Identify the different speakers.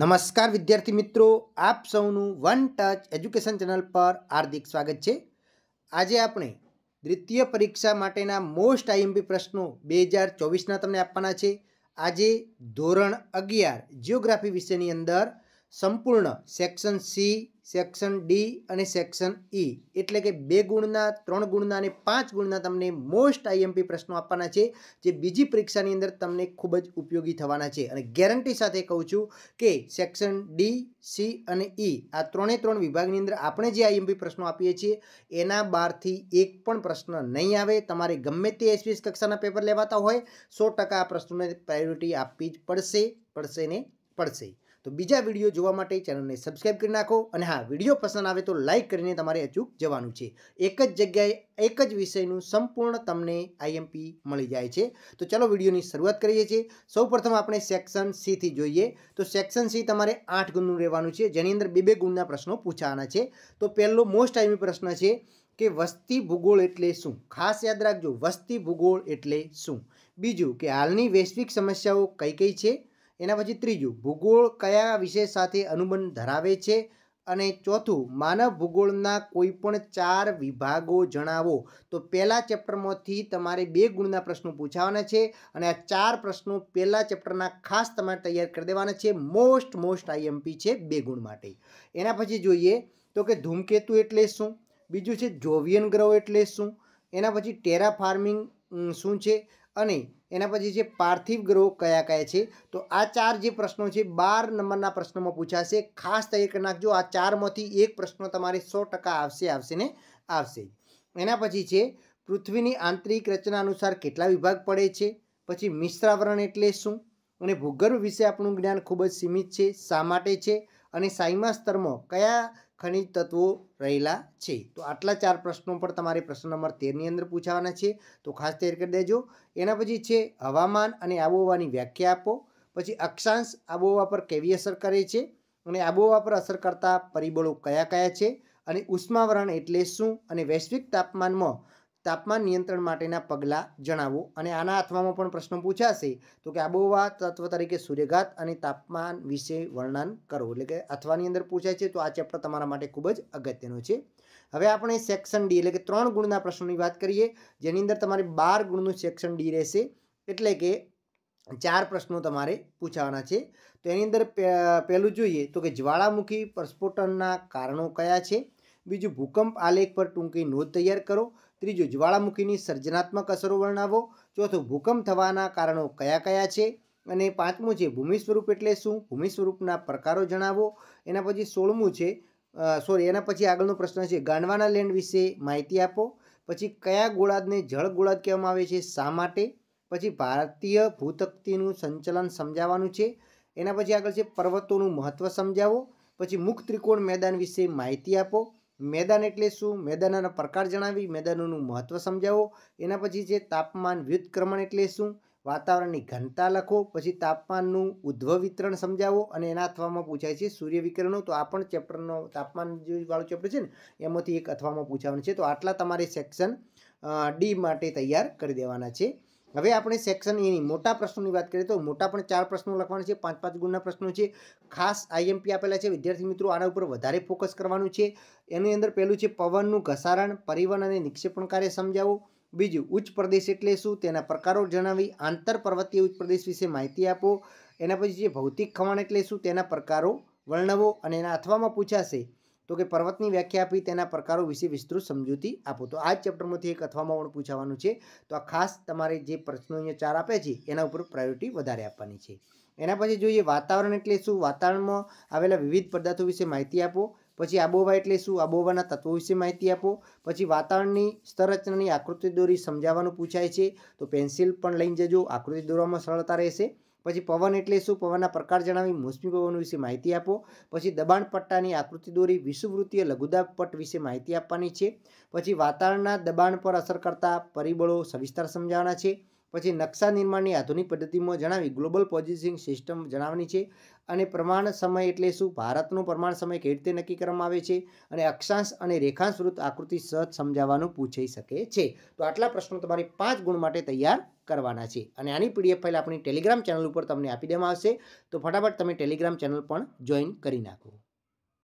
Speaker 1: નમસ્કાર વિદ્યાર્થી મિત્રો આપ સૌનું વન ટચ એજ્યુકેશન ચેનલ પર હાર્દિક સ્વાગત છે આજે આપણે દ્વિતીય પરીક્ષા માટેના મોસ્ટ આઈએમપી પ્રશ્નો બે હજાર ચોવીસના તમને આપવાના છે આજે ધોરણ અગિયાર જિયોગ્રાફી વિષયની અંદર સંપૂર્ણ સેક્શન સી સેક્શન ડી અને સેક્શન ઈ એટલે કે બે ગુણના ત્રણ ગુણના અને પાંચ ગુણના તમને મોસ્ટ આઈએમપી પ્રશ્નો આપવાના છે જે બીજી પરીક્ષાની અંદર તમને ખૂબ જ ઉપયોગી થવાના છે અને ગેરંટી સાથે કહું છું કે સેક્શન ડી સી અને ઈ આ ત્રણે ત્રણ વિભાગની અંદર આપણે જે આઈએમપી પ્રશ્નો આપીએ છીએ એના બારથી એક પણ પ્રશ્ન નહીં આવે તમારે ગમે તે એસપીએસ કક્ષાના પેપર લેવાતા હોય સો ટકા આ પ્રશ્નોને પ્રાયોરિટી આપવી જ પડશે પડશે ને પડશે તો બીજા વિડીયો જોવા માટે ચેનલને સબસ્ક્રાઈબ કરી નાખો અને હા વિડીયો પસંદ આવે તો લાઇક કરીને તમારે અચૂક જવાનું છે એક જ જગ્યાએ એક જ વિષયનું સંપૂર્ણ તમને આઈએમપી મળી જાય છે તો ચલો વિડીયોની શરૂઆત કરીએ છીએ સૌપ્રથમ આપણે સેક્શન સીથી જોઈએ તો સેક્શન સી તમારે આઠ ગુણનું રહેવાનું છે જેની અંદર બે બે ગુણના પ્રશ્નો પૂછાવાના છે તો પહેલો મોસ્ટ આઈમી પ્રશ્ન છે કે વસ્તી ભૂગોળ એટલે શું ખાસ યાદ રાખજો વસ્તી ભૂગોળ એટલે શું બીજું કે હાલની વૈશ્વિક સમસ્યાઓ કઈ કઈ છે એના પછી ત્રીજું ભૂગોળ કયા વિષય સાથે અનુબંધ ધરાવે છે અને ચોથું માનવ ભૂગોળના કોઈ પણ ચાર વિભાગો જણાવો તો પહેલાં ચેપ્ટરમાંથી તમારે બે ગુણના પ્રશ્નો પૂછાવાના છે અને આ ચાર પ્રશ્નો પહેલા ચેપ્ટરના ખાસ તમારે તૈયાર કરી દેવાના છે મોસ્ટ મોસ્ટ આઈએમપી છે બે ગુણ માટે એના પછી જોઈએ તો કે ધૂમકેતુ એટલે શું બીજું છે જોવિયન ગ્રહો એટલે શું એના પછી ટેરા ફાર્મિંગ શું છે અને એના પછી છે પાર્થિવ ગ્રહો કયા કયા છે તો આ ચાર જે પ્રશ્નો છે બાર નંબરના પ્રશ્નોમાં પૂછાશે ખાસ તરીકે નાખજો આ ચારમાંથી એક પ્રશ્ન તમારે સો ટકા આવશે આવશે ને આવશે એના પછી છે પૃથ્વીની આંતરિક રચના અનુસાર કેટલા વિભાગ પડે છે પછી મિશ્રાવરણ એટલે શું અને ભૂગર્ભ વિશે આપણું જ્ઞાન ખૂબ જ સીમિત છે શા માટે છે અને સાઈમાસ્તરમાં કયા ખનિજ તત્વો રહેલા છે તો આટલા ચાર પ્રશ્નો પણ તમારે પ્રશ્ન નંબર તેરની અંદર પૂછાવાના છે તો ખાસ તૈયાર કરી દેજો એના પછી છે હવામાન અને આબોહવાની વ્યાખ્યા આપો પછી અક્ષાંશ આબોહવા પર કેવી અસર કરે છે અને આબોહવા પર અસર કરતા પરિબળો કયા કયા છે અને ઉષ્માવરણ એટલે શું અને વૈશ્વિક તાપમાનમાં તાપમાન નિયંત્રણ માટેના પગલાં જણાવો અને આના અથવામાં પણ પ્રશ્નો પૂછાશે તો કે આબોહવા તત્વ તરીકે સૂર્યઘાત અને તાપમાન વિશે વર્ણન કરો એટલે કે અથવાની અંદર પૂછાય છે તો આ ચેપ્ટર તમારા માટે ખૂબ જ અગત્યનો છે હવે આપણે સેક્શન ડી એટલે કે ત્રણ ગુણના પ્રશ્નોની વાત કરીએ જેની અંદર તમારે બાર ગુણનું સેક્શન ડી રહેશે એટલે કે ચાર પ્રશ્નો તમારે પૂછાવાના છે તો એની અંદર પહેલું જોઈએ તો કે જ્વાળામુખી પ્રસ્ફોટનના કારણો કયા છે બીજું ભૂકંપ આલેખ પર ટૂંકી નોંધ તૈયાર કરો ત્રીજું જ્વાળામુખીની સર્જનાત્મક અસરો વર્ણવો ચોથું ભૂકંપ થવાના કારણો કયા કયા છે અને પાંચમું છે ભૂમિ સ્વરૂપ એટલે શું ભૂમિ સ્વરૂપના પ્રકારો જણાવો એના પછી સોળમું છે સોરી એના પછી આગળનો પ્રશ્ન છે ગાંડવાના લેન્ડ વિશે માહિતી આપો પછી કયા ગોળાદને જળ ગોળાદ કહેવામાં આવે છે શા માટે પછી ભારતીય ભૂતકતીનું સંચલન સમજાવવાનું છે એના પછી આગળ છે પર્વતોનું મહત્ત્વ સમજાવો પછી મુખ ત્રિકોણ મેદાન વિશે માહિતી આપો મેદાન એટલે શું મેદાનના પ્રકાર જણાવી મેદાનોનું મહત્ત્વ સમજાવો એના પછી છે તાપમાન વ્યુત્ક્રમણ એટલે શું વાતાવરણની ઘનતા લખો પછી તાપમાનનું ઉદ્ભવ વિતરણ સમજાવો અને એના અથવામાં પૂછાય છે સૂર્ય વિકરણો તો આ પણ ચેપ્ટરનો તાપમાન વાળું ચેપ્ટર છે ને એમાંથી એક અથવામાં પૂછાવાનું છે તો આટલા તમારે સેક્શન ડી માટે તૈયાર કરી દેવાના છે હવે આપણે સેક્શન એની મોટા પ્રશ્નોની વાત કરીએ તો મોટા પણ ચાર પ્રશ્નો લખવાના છે પાંચ પાંચ ગુણના પ્રશ્નો છે ખાસ આઈએમપી આપેલા છે વિદ્યાર્થી મિત્રો આના ઉપર વધારે ફોકસ કરવાનું છે એની અંદર પહેલું છે પવનનું ઘસારણ પરિવહન અને નિક્ષેપણ કાર્ય સમજાવો બીજું ઉચ્ચ પ્રદેશ એટલે શું તેના પ્રકારો જણાવી આંતર પર્વતીય ઉચ્ચ પ્રદેશ વિશે માહિતી આપો એના પછી જે ભૌતિક ખવાણ એટલે શું તેના પ્રકારો વર્ણવો અને એના અથવામાં પૂછાશે તો કે પર્વતની વ્યાખ્યા આપી તેના પ્રકારો વિશે વિસ્તૃત સમજૂતી આપો તો આ જ ચેપ્ટરમાંથી એક અથવામાં પણ પૂછાવાનું છે તો આ ખાસ તમારે જે પ્રશ્નો અહીંયા ચાર આપ્યા છે એના ઉપર પ્રાયોરિટી વધારે આપવાની છે એના પછી જોઈએ વાતાવરણ એટલે શું વાતાવરણમાં આવેલા વિવિધ પદાર્થો વિશે માહિતી આપો પછી આબોહવા એટલે શું આબોહવાના તત્વો વિશે માહિતી આપો પછી વાતાવરણની સ્તરચનાની આકૃતિ દોરી સમજાવવાનું પૂછાય છે તો પેન્સિલ પણ લઈને જજો આકૃતિ દોરવામાં સરળતા રહેશે પછી પવન એટલે શું પવનના પ્રકાર જણાવી મોસમી પવન વિશે માહિતી આપો પછી દબાણ પટ્ટાની આકૃતિ દોરી વિષુવૃત્તીય લઘુદાબ પટ્ટ વિશે માહિતી આપવાની છે પછી વાતાવરણના દબાણ પર અસર કરતા પરિબળો સવિસ્તાર સમજાવવાના છે પછી નકશા નિર્માણની આધુનિક પદ્ધતિમાં જણાવી ગ્લોબલ પોઝિશિંગ સિસ્ટમ જણાવવાની છે અને પ્રમાણ સમય એટલે શું ભારતનો પ્રમાણ સમય કેવી રીતે નક્કી કરવામાં આવે છે અને અક્ષાંશ અને રેખાંશવૃત આકૃતિ સહજ સમજાવવાનું પૂછાઈ શકે છે તો આટલા પ્રશ્નો તમારી પાંચ ગુણ માટે તૈયાર કરવાના છે અને આની પીડીએફ ફાઇલ આપણી ટેલિગ્રામ ચેનલ ઉપર તમને આપી દેવામાં આવશે તો ફટાફટ તમે ટેલિગ્રામ ચેનલ પણ જોઈન કરી નાખો